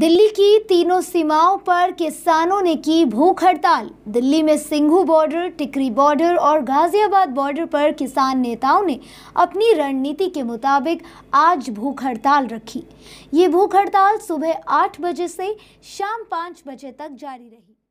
दिल्ली की तीनों सीमाओं पर किसानों ने की भूख हड़ताल दिल्ली में सिंघू बॉर्डर टिकरी बॉर्डर और गाजियाबाद बॉर्डर पर किसान नेताओं ने अपनी रणनीति के मुताबिक आज भूख हड़ताल रखी ये भूख हड़ताल सुबह आठ बजे से शाम पाँच बजे तक जारी रही